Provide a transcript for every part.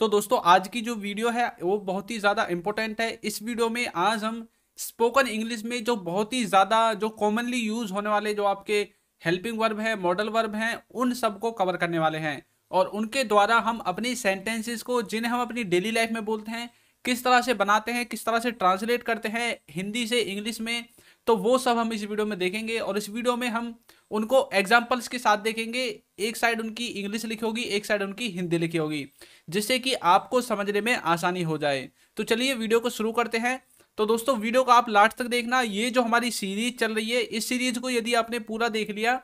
तो दोस्तों आज की जो वीडियो है वो बहुत ही ज़्यादा इंपॉर्टेंट है इस वीडियो में आज हम स्पोकन इंग्लिश में जो बहुत ही ज़्यादा जो कॉमनली यूज़ होने वाले जो आपके हेल्पिंग वर्ब है मॉडल वर्ब हैं उन सबको कवर करने वाले हैं और उनके द्वारा हम अपनी सेंटेंसेस को जिन्हें हम अपनी डेली लाइफ में बोलते हैं किस तरह से बनाते हैं किस तरह से ट्रांसलेट करते हैं हिंदी से इंग्लिश में तो वो सब हम इस वीडियो में देखेंगे और इस वीडियो में हम उनको एग्जाम्पल्स के साथ देखेंगे एक साइड उनकी इंग्लिश लिखी होगी एक साइड उनकी हिंदी लिखी होगी जिससे कि आपको समझने में आसानी हो जाए तो चलिए वीडियो को शुरू करते हैं तो दोस्तों वीडियो को आप लास्ट तक देखना ये जो हमारी सीरीज चल रही है इस सीरीज को यदि आपने पूरा देख लिया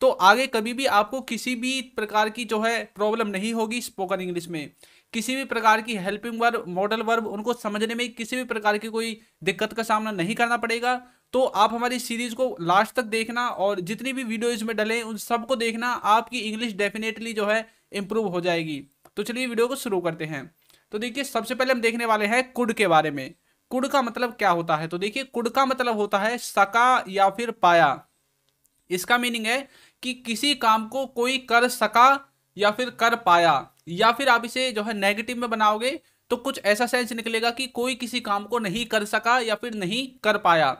तो आगे कभी भी आपको किसी भी प्रकार की जो है प्रॉब्लम नहीं होगी स्पोकन इंग्लिश में किसी भी प्रकार की हेल्पिंग वर्ब मॉडल वर्ब उनको समझने में किसी भी प्रकार की कोई दिक्कत का सामना नहीं करना पड़ेगा तो आप हमारी सीरीज को लास्ट तक देखना और जितनी भी वीडियो इसमें डलें उन सबको देखना आपकी इंग्लिश डेफिनेटली जो है इम्प्रूव हो जाएगी तो चलिए वीडियो को शुरू करते हैं तो देखिए सबसे पहले हम देखने वाले हैं कुड के बारे में कुड़ का मतलब क्या होता है तो देखिए कुड़ का मतलब होता है सका या फिर पाया इसका मीनिंग है कि किसी काम को कोई कर सका या फिर कर पाया या फिर आप इसे जो है नेगेटिव में बनाओगे तो कुछ ऐसा सेंस निकलेगा कि कोई किसी काम को नहीं कर सका या फिर नहीं कर पाया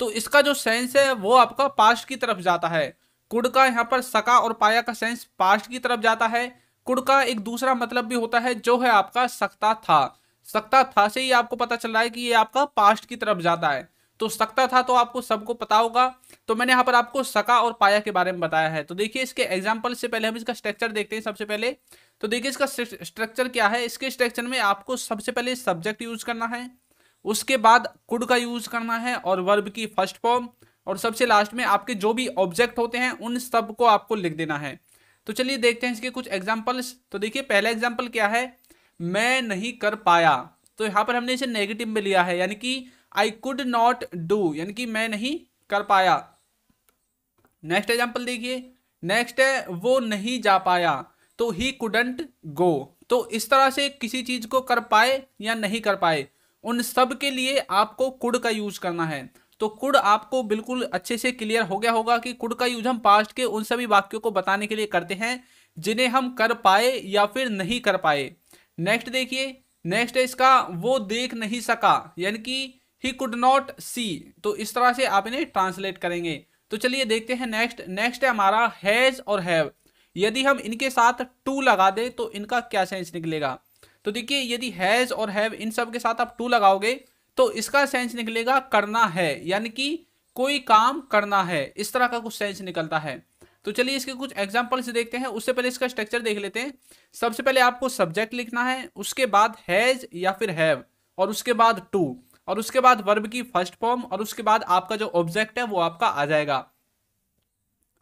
तो इसका जो सेंस है वो आपका पास्ट की तरफ जाता है कुड़ का यहाँ पर सका और पाया का सेंस पास्ट की तरफ जाता है कुड़ का एक दूसरा मतलब भी होता है जो है आपका सकता था सकता था से ही आपको पता चल रहा है कि ये आपका पास्ट की तरफ जाता है तो सकता था तो आपको सबको पता होगा तो मैंने यहाँ पर आपको सका और पाया के बारे में बताया है तो देखिए इसके एग्जाम्पल से पहले हम इसका स्ट्रक्चर देखते हैं सबसे पहले तो देखिए इसका स्ट्रक्चर क्या है इसके स्ट्रक्चर में आपको सबसे पहले सब्जेक्ट यूज करना है उसके बाद कुड का यूज करना है और वर्ब की फर्स्ट फॉर्म और सबसे लास्ट में आपके जो भी ऑब्जेक्ट होते हैं उन सब को आपको लिख देना है तो चलिए देखते हैं इसके कुछ एग्जाम्पल्स तो देखिए पहला एग्जाम्पल क्या है मैं नहीं कर पाया तो यहाँ पर हमने इसे नेगेटिव में लिया है यानी कि आई कुड नॉट डू यानी कि मैं नहीं कर पाया नेक्स्ट एग्जाम्पल देखिए नेक्स्ट है वो नहीं जा पाया तो ही कुडंट गो तो इस तरह से किसी चीज़ को कर पाए या नहीं कर पाए उन सब के लिए आपको कुड का यूज करना है तो कुड आपको बिल्कुल अच्छे से क्लियर हो गया होगा कि कुड का यूज हम पास्ट के उन सभी वाक्यों को बताने के लिए करते हैं जिन्हें हम कर पाए या फिर नहीं कर पाए नेक्स्ट देखिए नेक्स्ट है इसका वो देख नहीं सका यानी कि ही कुड नॉट सी तो इस तरह से आप इन्हें ट्रांसलेट करेंगे तो चलिए देखते हैं नेक्स्ट नेक्स्ट है हमारा हैज और हैव यदि हम इनके साथ टू लगा दें तो इनका क्या सेंस निकलेगा तो देखिए यदि हैज और हैव इन सब के साथ आप टू लगाओगे तो इसका सेंस निकलेगा करना है यानी कि कोई काम करना है इस तरह का कुछ सेंस निकलता है तो चलिए इसके कुछ एग्जाम्पल्स देखते हैं उससे पहले इसका स्ट्रक्चर देख लेते हैं सबसे पहले आपको सब्जेक्ट लिखना है उसके बाद हैज या फिर हैव और उसके बाद टू और उसके बाद वर्ब की फर्स्ट फॉर्म और उसके बाद आपका जो ऑब्जेक्ट है वो आपका आ जाएगा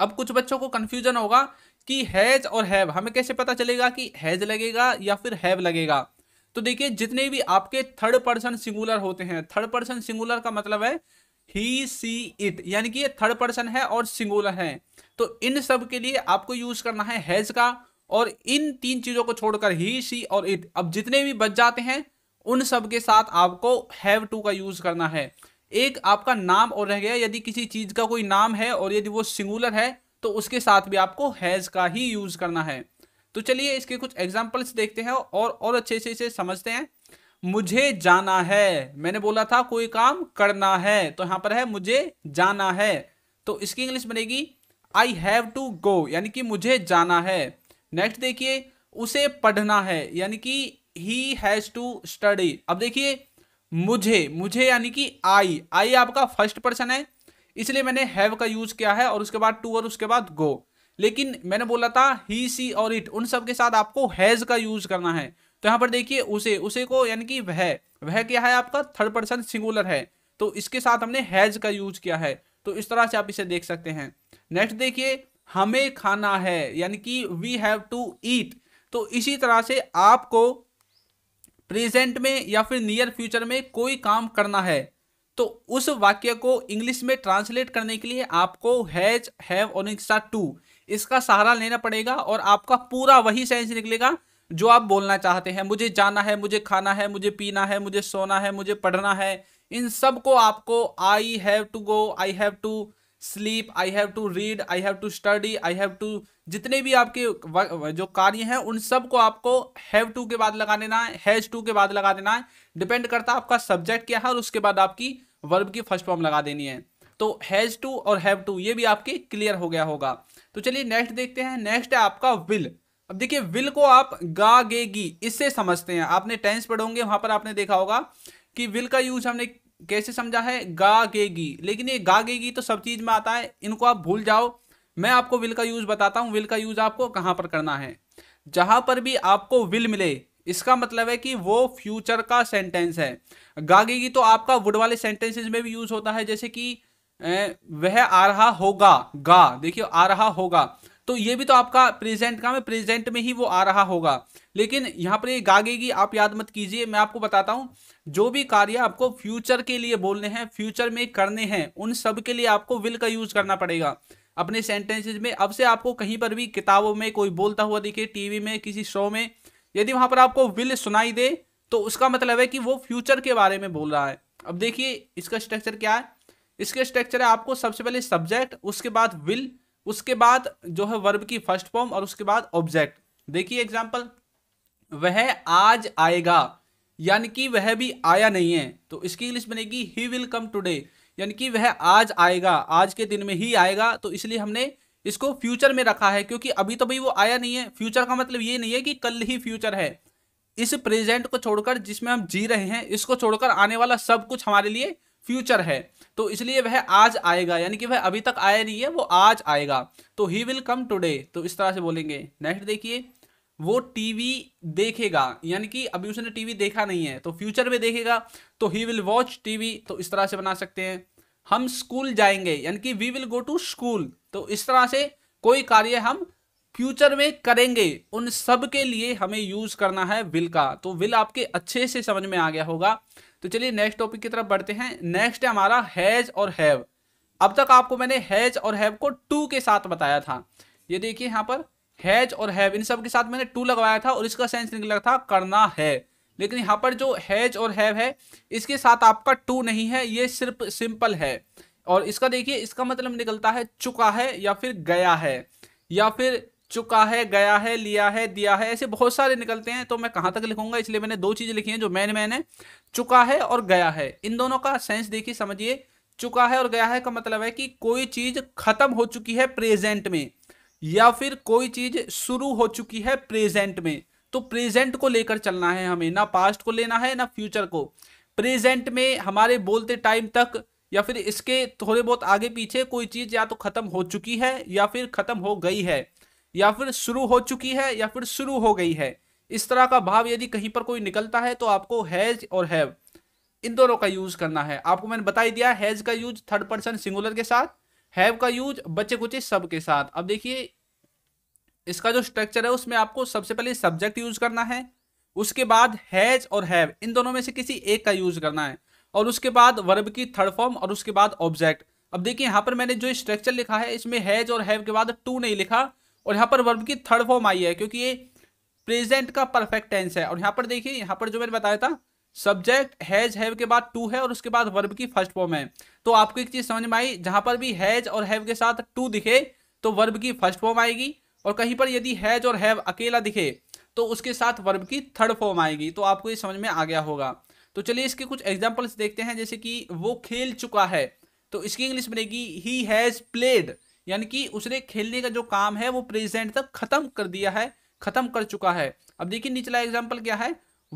अब कुछ बच्चों को कंफ्यूजन होगा कि हैज और हैव हमें कैसे पता चलेगा कि हैज लगेगा या फिर हैव लगेगा तो देखिए जितने भी आपके थर्ड पर्सन सिंगुलर होते हैं थर्ड पर्सन सिंगुलर का मतलब है ही सी इट यानी कि ये थर्ड पर्सन है और सिंगुलर है तो इन सब के लिए आपको यूज करना है हैज का और इन तीन चीजों को छोड़कर ही सी और इट अब जितने भी बच जाते हैं उन सब के साथ आपको हैव टू का यूज करना है एक आपका नाम और रह गया यदि किसी चीज का कोई नाम है और यदि वो सिंगुलर है तो उसके साथ भी आपको हैज का ही यूज करना है तो चलिए इसके कुछ एग्जाम्पल्स देखते हैं और और अच्छे से इसे समझते हैं मुझे जाना है मैंने बोला था कोई काम करना है तो यहां पर है मुझे जाना है तो इसकी इंग्लिश बनेगी आई हैव टू गो यानी कि मुझे जाना है नेक्स्ट देखिए उसे पढ़ना है यानी कि ही हैज़ टू स्टडी अब देखिए मुझे मुझे यानी कि आई आई आपका फर्स्ट पर्सन है इसलिए मैंने हैव का यूज किया है और उसके बाद टू और उसके बाद गो लेकिन मैंने बोला था ही सी और इट उन सब के साथ आपको हैज का यूज करना है तो यहाँ पर देखिए उसे उसे को यानी कि वह वह क्या है आपका थर्ड पर्सन सिंगुलर है तो इसके साथ हमने हैज का यूज किया है तो इस तरह से आप इसे देख सकते हैं नेक्स्ट देखिए हमें खाना है यानी कि वी हैव टू ईट तो इसी तरह से आपको प्रेजेंट में या फिर नियर फ्यूचर में कोई काम करना है तो उस वाक्य को इंग्लिश में ट्रांसलेट करने के लिए आपको हैज हैव और टू इसका सहारा लेना पड़ेगा और आपका पूरा वही सेंस निकलेगा जो आप बोलना चाहते हैं मुझे जाना है मुझे खाना है मुझे पीना है मुझे सोना है मुझे पढ़ना है इन सब को आपको I have to go I have to sleep I have to read I have to study I have to जितने भी आपके जो कार्य हैं उन सब को आपको हैव टू के बाद लगा देना है हैज टू के बाद लगा देना है डिपेंड करता है आपका सब्जेक्ट क्या है और उसके बाद आपकी वर्ब की फर्स्ट फॉर्म लगा देनी है तो हैज टू और हैव टू ये भी आपके क्लियर हो गया होगा तो चलिए नेक्स्ट देखते हैं नेक्स्ट है आपका विल अब देखिए विल को आप गा गेगी इससे समझते हैं आपने टेंस पढ़ोगे वहां पर आपने देखा होगा कि विल का यूज हमने कैसे समझा है गा गेगी लेकिन ये गा गेगी तो सब चीज में आता है इनको आप भूल जाओ मैं आपको विल का यूज बताता हूँ विल का यूज आपको कहाँ पर करना है जहां पर भी आपको विल मिले इसका मतलब है कि वो फ्यूचर का सेंटेंस है गागेगी तो आपका वुड वाले सेंटेंसेस में भी यूज होता है जैसे कि वह आ रहा होगा गा देखिए आ रहा होगा तो ये भी तो आपका प्रेजेंट का है प्रेजेंट में ही वो आ रहा होगा लेकिन यहाँ पर ये गागेगी आप याद मत कीजिए मैं आपको बताता हूँ जो भी कार्य आपको फ्यूचर के लिए बोलने हैं फ्यूचर में करने हैं उन सब के लिए आपको विल का यूज करना पड़ेगा अपने सेंटेंसेज में अब से आपको कहीं पर भी किताबों में कोई बोलता हुआ दिखे टीवी में किसी शो में यदि वहां पर आपको विल सुनाई दे तो उसका मतलब है कि वो फ्यूचर के बारे में बोल रहा है अब देखिए इसका स्ट्रक्चर क्या है इसके स्ट्रक्चर है आपको सबसे पहले सब्जेक्ट उसके बाद विल उसके बाद जो है वर्ब की फर्स्ट फॉर्म और उसके बाद ऑब्जेक्ट देखिए एग्जाम्पल वह आज आएगा यानी कि वह भी आया नहीं है तो इसकी इंग्लिश बनेगी ही विल कम टूडे यानी कि वह आज आएगा आज के दिन में ही आएगा तो इसलिए हमने इसको फ्यूचर में रखा है क्योंकि अभी तो भाई वो आया नहीं है फ्यूचर का मतलब ये नहीं है कि कल ही फ्यूचर है इस प्रेजेंट को छोड़कर जिसमें हम जी रहे हैं इसको छोड़कर आने वाला सब कुछ हमारे लिए फ्यूचर है तो इसलिए वह आज आएगा यानी कि वह अभी तक आया नहीं है वो आज आएगा तो ही विल कम टूडे तो इस तरह से बोलेंगे नेक्स्ट देखिए वो टीवी देखेगा यानी कि अभी उसने टीवी देखा नहीं है तो फ्यूचर में देखेगा तो ही विल वॉच टीवी तो इस तरह से बना सकते हैं हम स्कूल जाएंगे यानी कि we will go to school तो इस तरह से कोई कार्य हम फ्यूचर में करेंगे उन सब के लिए हमें यूज करना है विल का तो विल आपके अच्छे से समझ में आ गया होगा तो चलिए नेक्स्ट टॉपिक की तरफ बढ़ते हैं नेक्स्ट है हमारा हैज और हैव अब तक आपको मैंने हैज और हैव को टू के साथ बताया था ये देखिए यहाँ पर हैज और हैव इन सब के साथ मैंने टू लगवाया था और इसका सेंस निकला था करना है लेकिन यहाँ पर जो हैज और हैव है इसके साथ आपका टू नहीं है ये सिर्फ सिंपल है और इसका देखिए इसका मतलब निकलता है चुका है या फिर गया है या फिर चुका है गया है लिया है दिया है ऐसे बहुत सारे निकलते हैं तो मैं कहाँ तक लिखूंगा इसलिए मैंने दो चीज़ें लिखी हैं जो मैन मैन है चुका है और गया है इन दोनों का सेंस देखिए समझिए चुका है और गया है का मतलब है कि कोई चीज़ खत्म हो चुकी है प्रेजेंट में या फिर कोई चीज़ शुरू हो चुकी है प्रेजेंट में तो प्रेजेंट को लेकर चलना है हमें ना पास्ट को लेना है ना फ्यूचर को प्रेजेंट में हमारे बोलते टाइम तक या फिर इसके थोड़े बहुत आगे पीछे कोई चीज़ या तो ख़त्म हो चुकी है या फिर ख़त्म हो गई है या फिर शुरू हो चुकी है या फिर शुरू हो गई है इस तरह का भाव यदि कहीं पर कोई निकलता है तो आपको हैज और हैव इन दोनों का यूज करना है आपको मैंने बताई दिया हैज का यूज थर्ड पर्सन सिंगुलर के साथ हैव का यूज बच्चे कुचे सब के साथ अब देखिए इसका जो स्ट्रक्चर है उसमें आपको सबसे पहले सब्जेक्ट यूज करना है उसके बाद हैज और हैव इन दोनों में से किसी एक का यूज करना है और उसके बाद वर्ब की थर्ड फॉर्म और उसके बाद ऑब्जेक्ट अब देखिए यहाँ पर मैंने जो स्ट्रक्चर लिखा है इसमें हैज और हैव के बाद टू नहीं लिखा और यहाँ पर वर्ब की थर्ड फॉर्म आई है क्योंकि ये प्रेजेंट का परफेक्ट टेंस है और यहाँ पर देखिए यहाँ पर जो मैंने बताया था सब्जेक्ट हैज हैव के बाद टू है और उसके बाद वर्ब की फर्स्ट फॉर्म है तो आपको एक चीज समझ में आई जहां पर भी हैज और हैव के साथ टू दिखे तो वर्ब की फर्स्ट फॉर्म आएगी और कहीं पर यदि हैज और हैव अकेला दिखे तो उसके साथ वर्ब की थर्ड फॉर्म आएगी तो आपको ये समझ में आ गया होगा तो चलिए इसके कुछ एग्जाम्पल्स देखते हैं जैसे कि वो खेल चुका है तो इसकी इंग्लिश बनेगी ही हैज़ प्लेड यानी कि उसने खेलने का जो काम है वो प्रेजेंट तक खत्म कर दिया है खत्म कर चुका है अब देखिए निचला एग्जाम्पल क्या है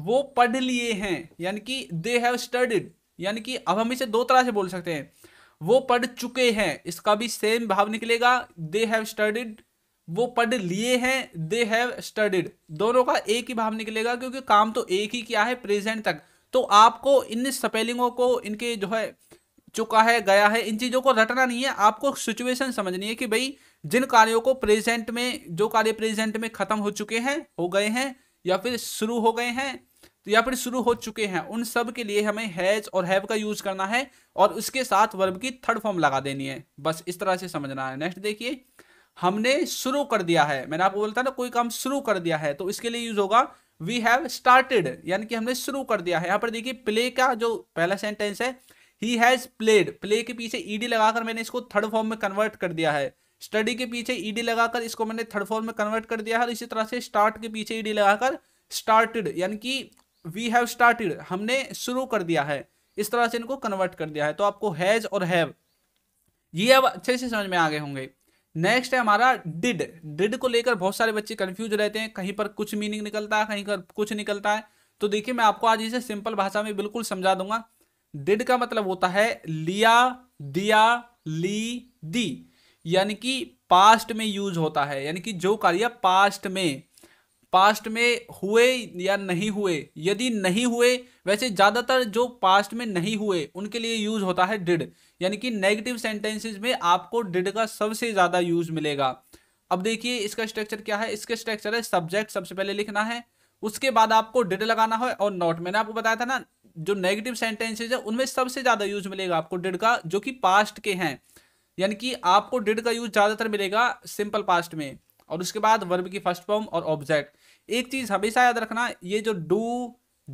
वो पढ़ लिए हैं यानी कि दे हैव स्टडीड यानी कि अब हम इसे दो तरह से बोल सकते हैं वो पढ़ चुके हैं इसका भी सेम भाव निकलेगा दे हैव स्टडीड वो पढ़ लिए हैं दे हैव स्टडीड दोनों का एक ही भाव निकलेगा क्योंकि काम तो एक ही क्या है प्रेजेंट तक तो आपको इन स्पेलिंगों को इनके जो है चुका है गया है इन चीज़ों को रटना नहीं है आपको सिचुएशन समझनी है कि भाई जिन कार्यों को प्रेजेंट में जो कार्य प्रेजेंट में खत्म हो चुके हैं हो गए हैं या फिर शुरू हो गए हैं तो या फिर शुरू हो चुके हैं उन सब के लिए हमें हैज और हैव का यूज करना है और उसके साथ वर्ब की थर्ड फॉर्म लगा देनी है बस इस तरह से समझना है नेक्स्ट देखिए हमने शुरू कर दिया है मैंने आपको बोलता ना कोई काम शुरू कर दिया है तो इसके लिए यूज होगा वी हैव स्टार्टेड यानी कि हमने शुरू कर दिया है यहाँ पर देखिए प्ले का जो पहला सेंटेंस है ही हैज प्लेड प्ले के पीछे ईडी e लगाकर मैंने इसको थर्ड फॉर्म में कन्वर्ट कर दिया है स्टडी के पीछे ईडी e लगाकर इसको मैंने थर्ड फॉर्म में कन्वर्ट कर दिया है और इसी तरह से स्टार्ट के पीछे ईडी e लगाकर स्टार्टेड यानी कि वी हैव स्टार्टेड हमने शुरू कर दिया है इस तरह से इनको कन्वर्ट कर दिया है तो आपको हैज और हैव ये अब अच्छे से समझ में आ गए होंगे नेक्स्ट है हमारा डिड डिड को लेकर बहुत सारे बच्चे कंफ्यूज रहते हैं कहीं पर कुछ मीनिंग निकलता है कहीं पर कुछ निकलता है तो देखिए मैं आपको आज इसे सिंपल भाषा में बिल्कुल समझा दूंगा डिड का मतलब होता है लिया दिया ली दी यानी कि पास्ट में यूज होता है यानी कि जो कार्य पास्ट में पास्ट में हुए या नहीं हुए यदि नहीं हुए वैसे ज़्यादातर जो पास्ट में नहीं हुए उनके लिए यूज होता है डिड यानी कि नेगेटिव सेंटेंसेस में आपको डिड का सबसे ज़्यादा यूज मिलेगा अब देखिए इसका स्ट्रक्चर क्या है इसका स्ट्रक्चर है सब्जेक्ट सबसे पहले लिखना है उसके बाद आपको डिड लगाना है और नॉट मैंने आपको बताया था ना जो नेगेटिव सेंटेंसेज है उनमें सबसे ज़्यादा यूज मिलेगा आपको डिड का जो कि पास्ट के हैं यानी कि आपको डिड का यूज ज़्यादातर मिलेगा सिंपल पास्ट में और उसके बाद वर्ब की फर्स्ट फॉर्म और ऑब्जेक्ट एक चीज़ हमेशा याद रखना ये जो डू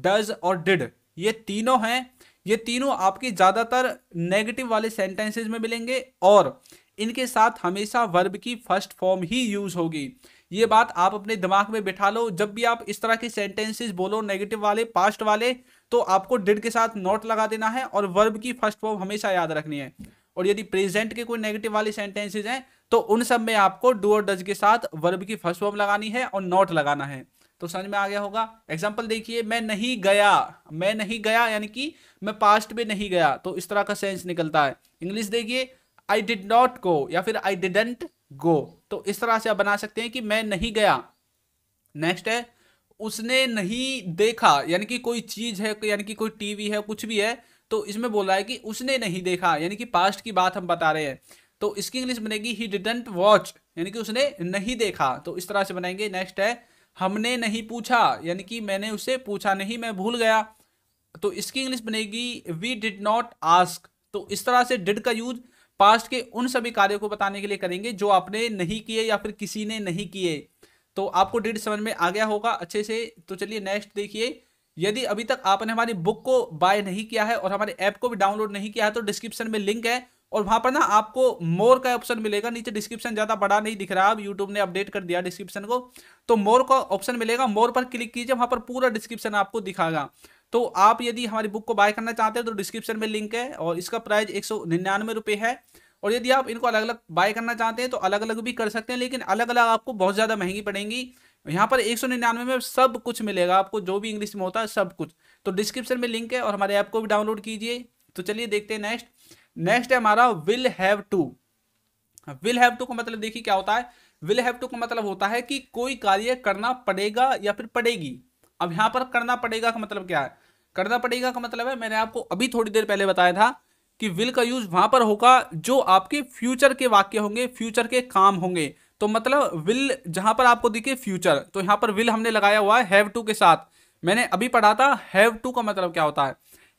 डज और डिड ये तीनों हैं ये तीनों आपके ज़्यादातर नेगेटिव वाले सेंटेंसेज में मिलेंगे और इनके साथ हमेशा वर्ब की फर्स्ट फॉर्म ही यूज़ होगी ये बात आप अपने दिमाग में बिठा लो जब भी आप इस तरह के सेंटेंसेज बोलो नेगेटिव वाले पास्ट वाले तो आपको डिड के साथ नॉट लगा देना है और वर्ब की फर्स्ट फॉर्म हमेशा याद रखनी है और यदि प्रेजेंट के कोई नेगेटिव वाले सेंटेंसेज हैं तो उन सब में आपको डू और डज के साथ वर्ब की फर्स्ट फॉर्म लगानी है और नॉट लगाना है तो समझ में आ गया होगा एग्जाम्पल देखिए मैं नहीं गया मैं नहीं गया यानी कि मैं पास्ट में नहीं गया तो इस तरह का सेंस निकलता है इंग्लिश देखिए आई डिड नॉट गो या फिर आई डिडेंट गो तो इस तरह से आप बना सकते हैं कि मैं नहीं गया नेक्स्ट है उसने नहीं देखा यानी कि कोई चीज़ है यानी कि कोई टीवी है कुछ भी है तो इसमें बोला है कि उसने नहीं देखा यानी कि पास्ट की बात हम बता रहे हैं तो इसकी इंग्लिश बनेगी ही डिडेंट वॉच यानी कि उसने नहीं देखा तो इस तरह से बनाएंगे नेक्स्ट है हमने नहीं पूछा यानी कि मैंने उसे पूछा नहीं मैं भूल गया तो इसकी इंग्लिश बनेगी वी डिड नॉट आस्क तो इस तरह से डिड का यूज पास्ट के उन सभी कार्यों को बताने के लिए करेंगे जो आपने नहीं किए या फिर किसी ने नहीं किए तो आपको डेट समझ में आ गया होगा अच्छे से तो चलिए नेक्स्ट देखिए यदि अभी तक आपने हमारी बुक को बाय नहीं किया है और हमारे ऐप को भी डाउनलोड नहीं किया है तो डिस्क्रिप्शन में लिंक है और वहां पर ना आपको मोर का ऑप्शन मिलेगा नीचे डिस्क्रिप्शन ज्यादा बड़ा नहीं दिख रहा अब यूट्यूब ने अपडेट कर दिया डिस्क्रिप्शन को तो मोर का ऑप्शन मिलेगा मोर पर क्लिक कीजिए वहां पर पूरा डिस्क्रिप्शन आपको दिखाएगा तो आप यदि हमारी बुक को बाय करना चाहते हैं तो डिस्क्रिप्शन में लिंक है और इसका प्राइस एक सौ निन्यानवे है और यदि आप इनको अलग अलग बाय करना चाहते हैं तो अलग अलग भी कर सकते हैं लेकिन अलग अलग आपको बहुत ज़्यादा महंगी पड़ेंगी यहाँ पर एक सौ निन्यानवे में सब कुछ मिलेगा आपको जो भी इंग्लिश में होता है सब कुछ तो डिस्क्रिप्शन में लिंक है और हमारे ऐप को भी डाउनलोड कीजिए तो चलिए देखते हैं नेक्स्ट नेक्स्ट है हमारा will have to will have to का मतलब देखिए क्या होता है विल हैव टू का मतलब होता है कि कोई कार्य करना पड़ेगा या फिर पड़ेगी अब यहाँ पर करना पड़ेगा का मतलब क्या है करना पड़ेगा का मतलब है मैंने आपको अभी थोड़ी देर पहले बताया था कि विल का यूज वहां पर होगा जो आपके फ्यूचर के वाक्य होंगे फ्यूचर के काम होंगे तो मतलब विल जहां पर आपको दिखे फ्यूचर तो यहां पर विल हमने लगाया हुआ है हैव टू के साथ मैंने अभी पढ़ा था हैव टू का मतलब क्या होता है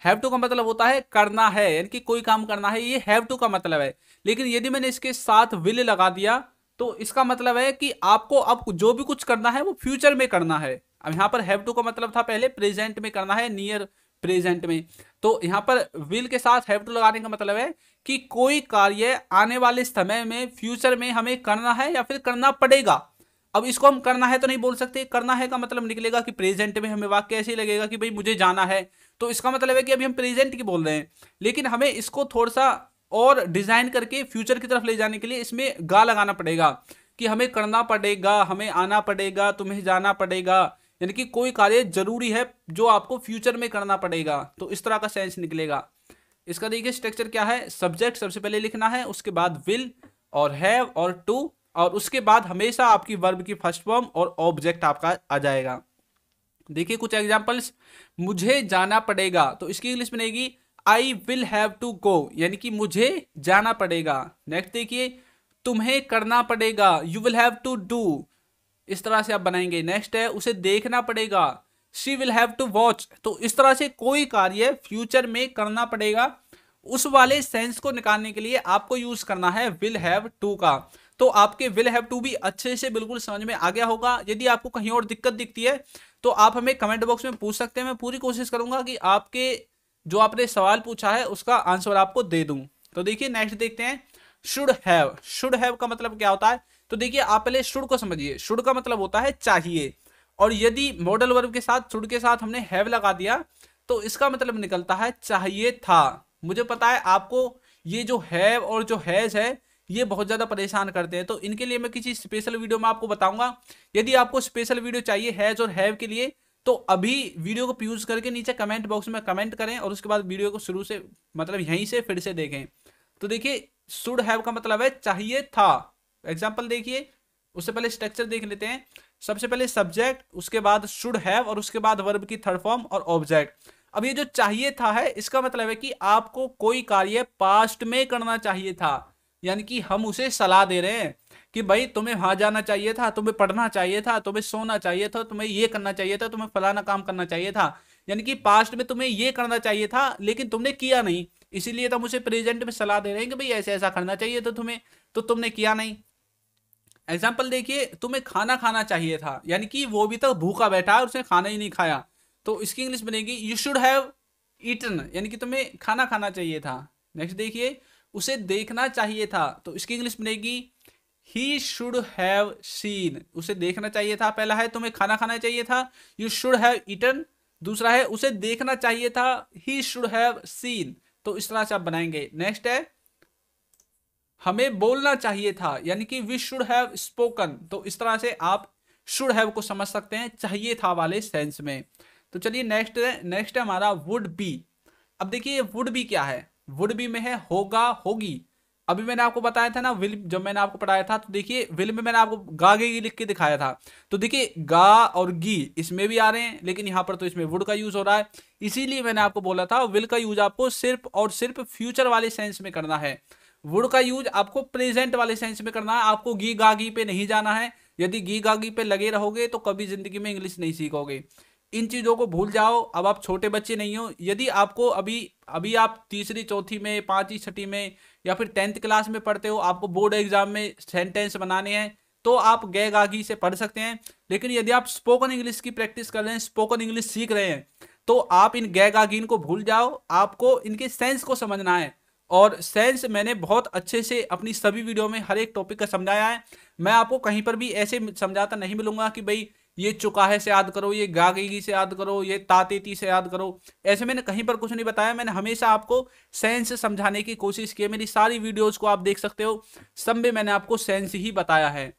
हैव टू का मतलब होता है करना है यानी कि कोई काम करना है ये हैव टू का मतलब है लेकिन यदि मैंने इसके साथ विल लगा दिया तो इसका मतलब है कि आपको अब जो भी कुछ करना है वो फ्यूचर में करना है अब यहाँ पर हैव टू का मतलब था पहले प्रेजेंट में करना है नियर प्रेजेंट में तो यहाँ पर विल के साथ हैव टू लगाने का मतलब है कि कोई कार्य आने वाले समय में फ्यूचर में हमें करना है या फिर करना पड़ेगा अब इसको हम करना है तो नहीं बोल सकते करना है का मतलब निकलेगा कि प्रेजेंट में हमें वाक्य ऐसे ही लगेगा कि भाई मुझे जाना है तो इसका मतलब है कि अभी हम प्रेजेंट की बोल रहे हैं लेकिन हमें इसको थोड़ा सा और डिजाइन करके फ्यूचर की तरफ ले जाने के लिए इसमें गा लगाना पड़ेगा कि हमें करना पड़ेगा हमें आना पड़ेगा तुम्हें जाना पड़ेगा यानी कि कोई कार्य जरूरी है जो आपको फ्यूचर में करना पड़ेगा तो इस तरह का सेंस निकलेगा इसका देखिए स्ट्रक्चर क्या है सब्जेक्ट सबसे पहले लिखना है उसके बाद विल और हैव और टू और उसके बाद हमेशा आपकी वर्ब की फर्स्ट फॉर्म और ऑब्जेक्ट आपका आ जाएगा देखिए कुछ एग्जाम्पल्स मुझे जाना पड़ेगा तो इसकी इंग्लिश बनेगी I will have to go यानी कि मुझे जाना पड़ेगा नेक्स्ट देखिए तुम्हें करना पड़ेगा you will have to do इस तरह से आप बनाएंगे नेक्स्ट है उसे देखना पड़ेगा she will have to watch तो इस तरह से कोई कार्य फ्यूचर में करना पड़ेगा उस वाले सेंस को निकालने के लिए आपको यूज करना है विल हैव टू का तो आपके विल हैव टू भी अच्छे से बिल्कुल समझ में आ गया होगा यदि आपको कहीं और दिक्कत दिखती है तो आप हमें कमेंट बॉक्स में पूछ सकते हैं मैं पूरी कोशिश करूंगा कि आपके जो आपने सवाल पूछा है उसका आंसर आपको दे दूं तो देखिए नेक्स्ट देखते हैं शुड हैव शुड हैव का मतलब क्या होता है तो देखिए आप पहले शुड को समझिए शुड का मतलब होता है चाहिए और यदि मॉडल वर्ब के साथ शुड के साथ हमने हैव लगा दिया तो इसका मतलब निकलता है चाहिए था मुझे पता है आपको ये जो हैव और जो हैज है ये बहुत ज़्यादा परेशान करते हैं तो इनके लिए मैं किसी स्पेशल वीडियो में आपको बताऊंगा यदि आपको स्पेशल वीडियो चाहिए हैज और हैव के लिए तो अभी वीडियो को प्यूज करके नीचे कमेंट बॉक्स में कमेंट करें और उसके बाद वीडियो को शुरू से मतलब यहीं से फिर से देखें तो देखिए शुड हैव का मतलब है चाहिए था एग्जाम्पल देखिए उससे पहले स्ट्रक्चर देख लेते हैं सबसे पहले सब्जेक्ट उसके बाद शुड हैव और उसके बाद वर्ब की थर्ड फॉर्म और ऑब्जेक्ट अब ये जो चाहिए था है इसका मतलब है कि आपको कोई कार्य पास्ट में करना चाहिए था यानी कि हम उसे सलाह दे रहे हैं कि भाई तुम्हें वहां जाना चाहिए था तुम्हें पढ़ना चाहिए था तुम्हें सोना चाहिए था तुम्हें ये करना चाहिए था तुम्हें फलाना काम करना चाहिए था यानी कि पास्ट में तुम्हें ये करना चाहिए था लेकिन तुमने किया नहीं इसीलिए तो हम उसे प्रेजेंट में सलाह दे रहे हैं कि भाई ऐसे ऐसा करना चाहिए था तुम्हें तो तुमने किया नहीं एग्जाम्पल देखिए तुम्हें खाना खाना चाहिए था यानी कि वो अभी तक तो भूखा बैठा है उसने खाना ही नहीं खाया तो इसकी इंग्लिश बनेगी यू शुड हैव ईटन यानी कि तुम्हें खाना खाना चाहिए था नेक्स्ट देखिए उसे देखना चाहिए था तो इसकी इंग्लिश बनेगी ही शुड हैव सीन उसे देखना चाहिए था पहला है तुम्हें खाना खाना चाहिए था यू शुड हैव ईटन दूसरा है उसे देखना चाहिए था ही शुड हैव सीन तो इस तरह से आप बनाएंगे नेक्स्ट है हमें बोलना चाहिए था यानी कि वी शुड हैव स्पोकन तो इस तरह से आप शुड हैव को समझ सकते हैं चाहिए था वाले सेंस में तो चलिए नेक्स्ट नेक्स्ट है हमारा वुड बी अब देखिए वुड बी क्या है वुड बी में है होगा होगी अभी मैंने आपको बताया था ना विल जब मैंने आपको पढ़ाया था तो देखिए विल में मैंने आपको गा गे लिख के दिखाया था तो देखिए गा और गी इसमें भी आ रहे हैं लेकिन यहाँ पर तो इसमें वुड का यूज हो रहा है इसीलिए मैंने आपको बोला था विल का यूज आपको सिर्फ और सिर्फ फ्यूचर वाले सेंस में करना है वुड का यूज आपको प्रेजेंट वाले सेंस में करना है आपको गी गागी पे नहीं जाना है यदि गी गागी पे लगे रहोगे तो कभी ज़िंदगी में इंग्लिश नहीं सीखोगे इन चीज़ों को भूल जाओ अब आप छोटे बच्चे नहीं हो यदि आपको अभी अभी आप तीसरी चौथी में पांचवी छठी में या फिर टेंथ क्लास में पढ़ते हो आपको बोर्ड एग्जाम में सेंटेंस बनाने हैं तो आप गै गागी से पढ़ सकते हैं लेकिन यदि आप स्पोकन इंग्लिश की प्रैक्टिस कर रहे हैं स्पोकन इंग्लिश सीख रहे हैं तो आप इन गै गागिन को भूल जाओ आपको इनके सेंस को समझना है और सेंस मैंने बहुत अच्छे से अपनी सभी वीडियो में हर एक टॉपिक का समझाया है मैं आपको कहीं पर भी ऐसे समझाता नहीं मिलूंगा कि भाई ये चुकाहे से याद करो ये गागेगी से याद करो ये तातेती से याद करो ऐसे मैंने कहीं पर कुछ नहीं बताया मैंने हमेशा आपको सेंस समझाने की कोशिश की है मेरी सारी वीडियोज को आप देख सकते हो सब में मैंने आपको सेंस ही बताया है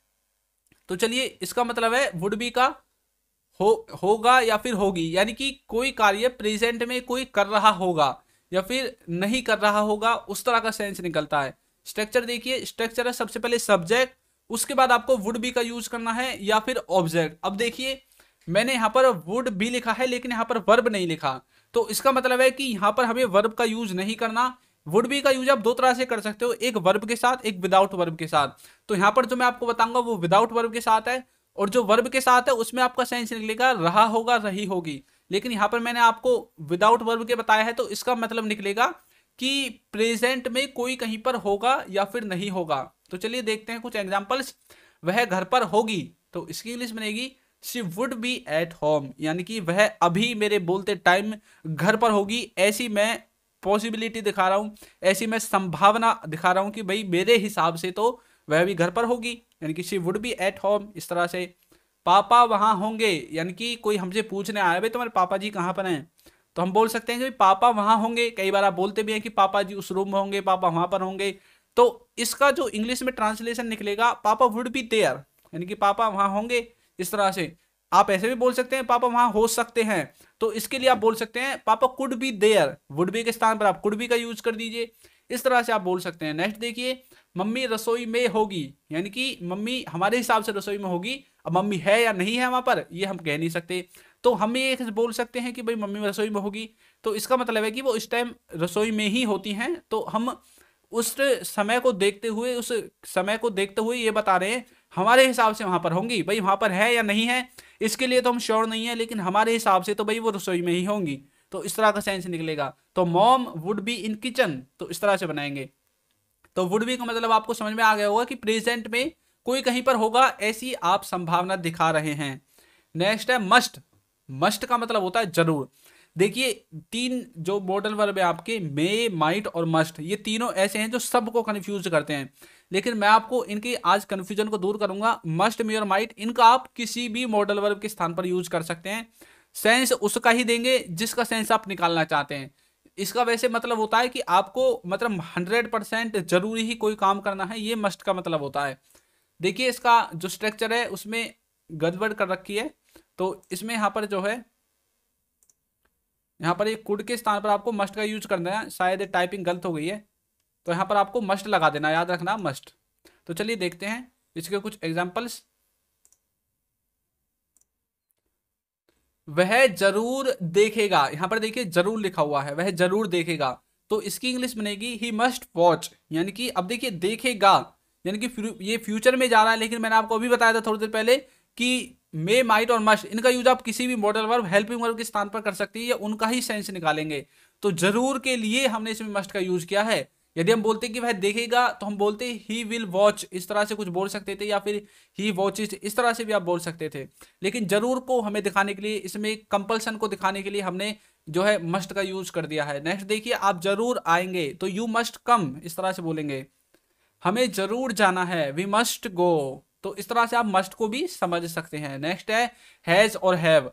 तो चलिए इसका मतलब है वुड बी का हो होगा या फिर होगी यानी कि कोई कार्य प्रेजेंट में कोई कर रहा होगा या फिर नहीं कर रहा होगा उस तरह का सेंस निकलता है स्ट्रक्चर देखिए स्ट्रक्चर है सबसे पहले सब्जेक्ट उसके बाद आपको वुड बी का यूज करना है या फिर ऑब्जेक्ट अब देखिए मैंने यहाँ पर वुड बी लिखा है लेकिन यहाँ पर वर्ब नहीं लिखा तो इसका मतलब है कि यहाँ पर हमें वर्ब का यूज नहीं करना वुड बी का यूज आप दो तरह से कर सकते हो एक वर्ब के साथ एक विदाउट वर्ब के साथ तो यहाँ पर जो मैं आपको बताऊंगा वो विदाउट वर्ब के साथ है और जो वर्ब के साथ है उसमें आपका सेंस निकलेगा रहा होगा रही होगी लेकिन यहां पर मैंने आपको विदाउट वर्ब के बताया है तो इसका मतलब निकलेगा कि प्रेजेंट में कोई कहीं पर होगा या फिर नहीं होगा तो चलिए देखते हैं कुछ एग्जाम्पल्स वह घर पर होगी तो इसकी इंग्लिश बनेगी she would be at home यानी कि वह अभी मेरे बोलते टाइम घर पर होगी ऐसी मैं पॉसिबिलिटी दिखा रहा हूँ ऐसी मैं संभावना दिखा रहा हूँ कि भाई मेरे हिसाब से तो वह भी घर पर होगी यानी कि she would be at home इस तरह से पापा वहाँ होंगे यानी कि कोई हमसे पूछने आया भाई तुम्हारे पापा जी कहाँ पर हैं तो हम बोल सकते हैं कि पापा वहाँ होंगे कई बार आप बोलते भी हैं कि पापा जी उस रूम में होंगे पापा वहाँ पर होंगे तो इसका जो इंग्लिश में ट्रांसलेशन निकलेगा पापा वुड बी देयर यानी कि पापा वहाँ होंगे इस तरह से आप ऐसे भी बोल सकते हैं पापा वहाँ हो सकते हैं तो इसके लिए आप बोल सकते हैं papa could be there would be के स्थान पर आप कुड बी का यूज कर दीजिए इस तरह से आप बोल सकते हैं नेक्स्ट देखिए मम्मी रसोई में होगी यानी कि मम्मी हमारे हिसाब से रसोई में होगी अब मम्मी है या नहीं है वहाँ पर ये हम कह नहीं सकते तो हम ये बोल सकते हैं कि भाई मम्मी रसोई में होगी तो इसका मतलब है कि वो इस टाइम रसोई में ही होती हैं तो हम उस समय को देखते हुए उस समय को देखते हुए ये बता रहे हैं हमारे हिसाब से वहाँ पर होंगी भाई वहाँ पर है या नहीं है इसके लिए तो हम श्योर नहीं है लेकिन हमारे हिसाब से तो भाई वो रसोई में ही होंगी तो इस तरह का सेंस निकलेगा तो mom would be in kitchen तो इस तरह से बनाएंगे तो वुड बी का मतलब आपको समझ में आ गया होगा कि प्रेजेंट में कोई कहीं पर होगा ऐसी आप संभावना दिखा रहे हैं नेक्स्ट है मस्ट मस्ट का मतलब होता है जरूर देखिए तीन जो मॉडल वर्ब है आपके मे माइट और मस्ट ये तीनों ऐसे हैं जो सबको कन्फ्यूज करते हैं लेकिन मैं आपको इनके आज कन्फ्यूजन को दूर करूंगा मस्ट मे और माइट इनका आप किसी भी मॉडल वर्ब के स्थान पर यूज कर सकते हैं सेंस उसका ही देंगे जिसका सेंस आप निकालना चाहते हैं इसका वैसे मतलब होता है कि आपको मतलब हंड्रेड परसेंट जरूरी ही कोई काम करना है ये मस्ट का मतलब होता है देखिए इसका जो स्ट्रक्चर है उसमें गड़बड़ कर रखी है तो इसमें यहाँ पर जो है यहाँ पर ये कुड के स्थान पर आपको मस्ट का यूज करना है शायद टाइपिंग गलत हो गई है तो यहाँ पर आपको मस्ट लगा देना याद रखना मस्ट तो चलिए देखते हैं इसके कुछ एग्जाम्पल्स वह जरूर देखेगा यहाँ पर देखिए जरूर लिखा हुआ है वह जरूर देखेगा तो इसकी इंग्लिश बनेगी ही मस्ट वॉच यानी कि अब देखिए देखेगा यानी कि ये फ्यूचर में जा रहा है लेकिन मैंने आपको अभी बताया था थोड़ी देर पहले कि मे माइट और मस्ट इनका यूज आप किसी भी मॉडल वर्ब हेल्पिंग वर्ब के स्थान पर कर सकती है या उनका ही सेंस निकालेंगे तो जरूर के लिए हमने इसमें मस्ट का यूज किया है यदि हम बोलते कि वह देखेगा तो हम बोलते ही विल वॉच इस तरह से कुछ बोल सकते थे या फिर ही वॉच इस तरह से भी आप बोल सकते थे लेकिन जरूर को हमें दिखाने के लिए इसमें कंपल्सन को दिखाने के लिए हमने जो है मस्ट का यूज कर दिया है नेक्स्ट देखिए आप जरूर आएंगे तो यू मस्ट कम इस तरह से बोलेंगे हमें जरूर जाना है वी मस्ट गो तो इस तरह से आप मस्ट को भी समझ सकते हैं नेक्स्ट है हैज़ और हैव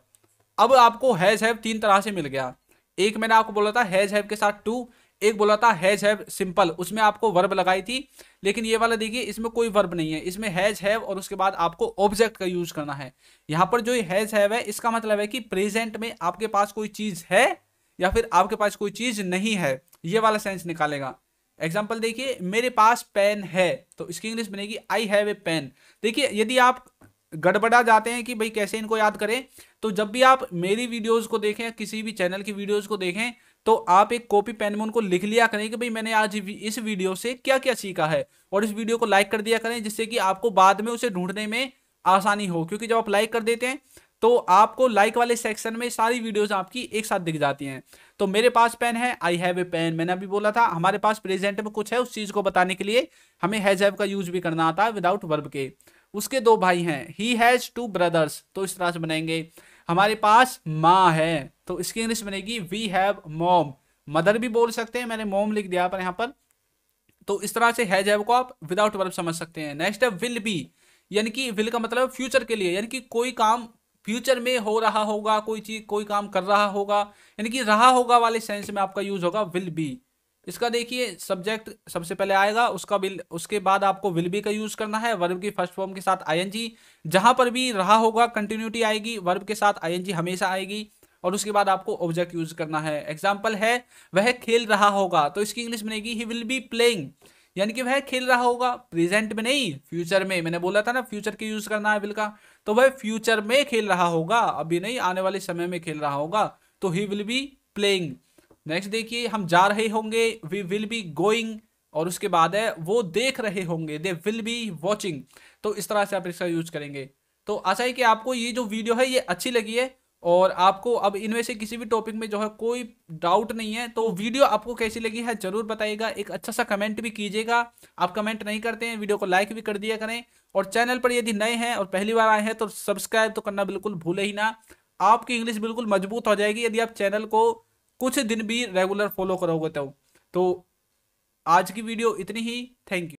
अब आपको हैज़ हैव तीन तरह से मिल गया एक मैंने आपको बोला था हैज़ हैव के साथ टू एक बोला था हैज हैव सिंपल उसमें आपको वर्ब लगाई थी लेकिन ये वाला देखिए इसमें कोई वर्ब नहीं है इसमें हैज हैव और उसके बाद आपको ऑब्जेक्ट का यूज करना है यहाँ पर जो हैज हैव है इसका मतलब है कि प्रेजेंट में आपके पास कोई चीज है या फिर आपके पास कोई चीज नहीं है ये वाला सेंस निकालेगा एग्जाम्पल देखिए मेरे पास पेन है तो इसकी इंग्लिश बनेगी आई हैव ए पेन देखिए यदि आप गड़बड़ा जाते हैं कि भाई कैसे इनको याद करें तो जब भी आप मेरी वीडियोस को देखें किसी भी चैनल की वीडियोस को देखें तो आप एक कॉपी पेन में उनको लिख लिया करें कि भाई मैंने आज इस वीडियो से क्या क्या सीखा है और इस वीडियो को लाइक कर दिया करें जिससे कि आपको बाद में उसे ढूंढने में आसानी हो क्योंकि जब आप लाइक कर देते हैं तो आपको लाइक वाले सेक्शन में सारी वीडियोस आपकी एक साथ दिख जाती हैं तो मेरे पास पेन है आई हैव ए पेन मैंने अभी बोला था हमारे पास प्रेजेंट में कुछ है उस चीज को बताने के लिए हमें हैज हैव का यूज भी करना आता है विदाउट वर्ब के उसके दो भाई हैं ही हैज टू ब्रदर्स तो इस तरह से बनाएंगे हमारे पास माँ है तो इसकी इंग्लिश बनेगी वी हैव मोम मदर भी बोल सकते हैं मैंने मोम लिख दिया पर यहाँ पर तो इस तरह से हैज हैव को आप विदाउट वर्ब समझ सकते हैं नेक्स्ट है विल बी यानी कि विल का मतलब फ्यूचर के लिए यानी कि कोई काम फ्यूचर में हो रहा होगा कोई चीज कोई काम कर रहा होगा यानी कि रहा होगा वाले सेंस में आपका यूज होगा विल बी इसका देखिए सब्जेक्ट सबसे पहले आएगा उसका विल उसके बाद आपको विल बी का यूज करना है वर्ब की फर्स्ट फॉर्म के साथ आईएनजी जहां पर भी रहा होगा कंटिन्यूटी आएगी वर्ब के साथ आईएनजी हमेशा आएगी और उसके बाद आपको ऑब्जेक्ट यूज करना है एग्जाम्पल है वह खेल रहा होगा तो इसकी इंग्लिश बनेगी ही विल बी प्लेइंग यानी कि वह खेल रहा होगा प्रेजेंट में नहीं फ्यूचर में मैंने बोला था ना फ्यूचर के यूज करना है विल का तो वह फ्यूचर में खेल रहा होगा अभी नहीं आने वाले समय में खेल रहा होगा तो he will be playing next देखिए हम जा रहे होंगे वी विल बी गोइंग और उसके बाद है वो देख रहे होंगे दे विल बी वॉचिंग तो इस तरह से आप इसका यूज करेंगे तो आशा है कि आपको ये जो वीडियो है ये अच्छी लगी है और आपको अब इनमें से किसी भी टॉपिक में जो है कोई डाउट नहीं है तो वीडियो आपको कैसी लगी है जरूर बताइएगा एक अच्छा सा कमेंट भी कीजिएगा आप कमेंट नहीं करते हैं वीडियो को लाइक भी कर दिया करें और चैनल पर यदि नए हैं और पहली बार आए हैं तो सब्सक्राइब तो करना बिल्कुल भूले ही ना आपकी इंग्लिश बिल्कुल मजबूत हो जाएगी यदि आप चैनल को कुछ दिन भी रेगुलर फॉलो करोगे तो।, तो आज की वीडियो इतनी ही थैंक यू